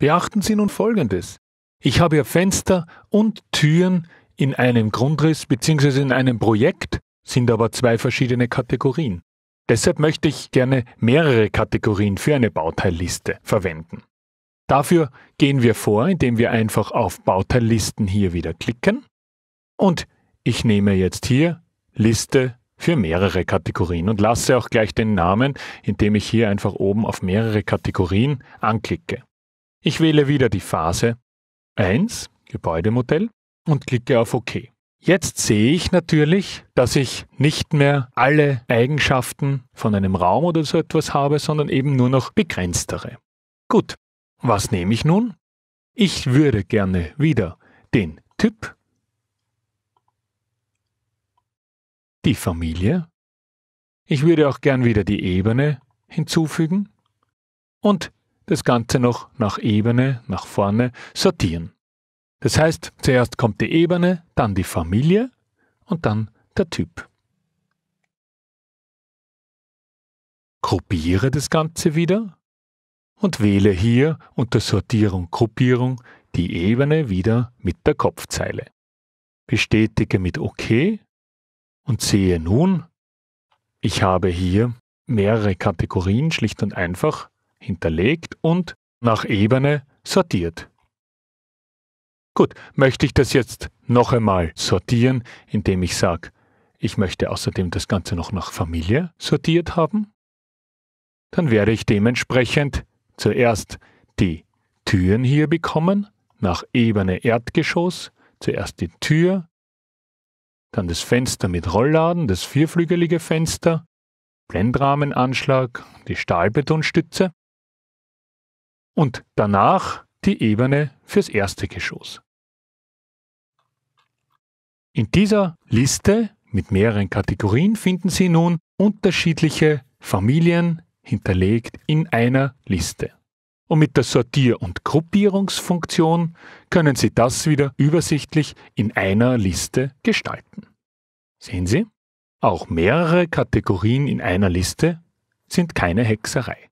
Beachten Sie nun Folgendes. Ich habe ja Fenster und Türen in einem Grundriss bzw. in einem Projekt, sind aber zwei verschiedene Kategorien. Deshalb möchte ich gerne mehrere Kategorien für eine Bauteilliste verwenden. Dafür gehen wir vor, indem wir einfach auf Bauteillisten hier wieder klicken und ich nehme jetzt hier Liste für mehrere Kategorien und lasse auch gleich den Namen, indem ich hier einfach oben auf mehrere Kategorien anklicke. Ich wähle wieder die Phase 1, Gebäudemodell, und klicke auf OK. Jetzt sehe ich natürlich, dass ich nicht mehr alle Eigenschaften von einem Raum oder so etwas habe, sondern eben nur noch begrenztere. Gut, was nehme ich nun? Ich würde gerne wieder den Typ, die Familie, ich würde auch gern wieder die Ebene hinzufügen und das Ganze noch nach Ebene, nach vorne sortieren. Das heißt, zuerst kommt die Ebene, dann die Familie und dann der Typ. Gruppiere das Ganze wieder und wähle hier unter Sortierung Gruppierung die Ebene wieder mit der Kopfzeile. Bestätige mit OK und sehe nun, ich habe hier mehrere Kategorien schlicht und einfach hinterlegt und nach Ebene sortiert. Gut, möchte ich das jetzt noch einmal sortieren, indem ich sage, ich möchte außerdem das Ganze noch nach Familie sortiert haben? Dann werde ich dementsprechend zuerst die Türen hier bekommen, nach Ebene Erdgeschoss, zuerst die Tür, dann das Fenster mit Rollladen, das vierflügelige Fenster, Blendrahmenanschlag, die Stahlbetonstütze und danach die Ebene fürs erste Geschoss. In dieser Liste mit mehreren Kategorien finden Sie nun unterschiedliche Familien hinterlegt in einer Liste. Und mit der Sortier- und Gruppierungsfunktion können Sie das wieder übersichtlich in einer Liste gestalten. Sehen Sie, auch mehrere Kategorien in einer Liste sind keine Hexerei.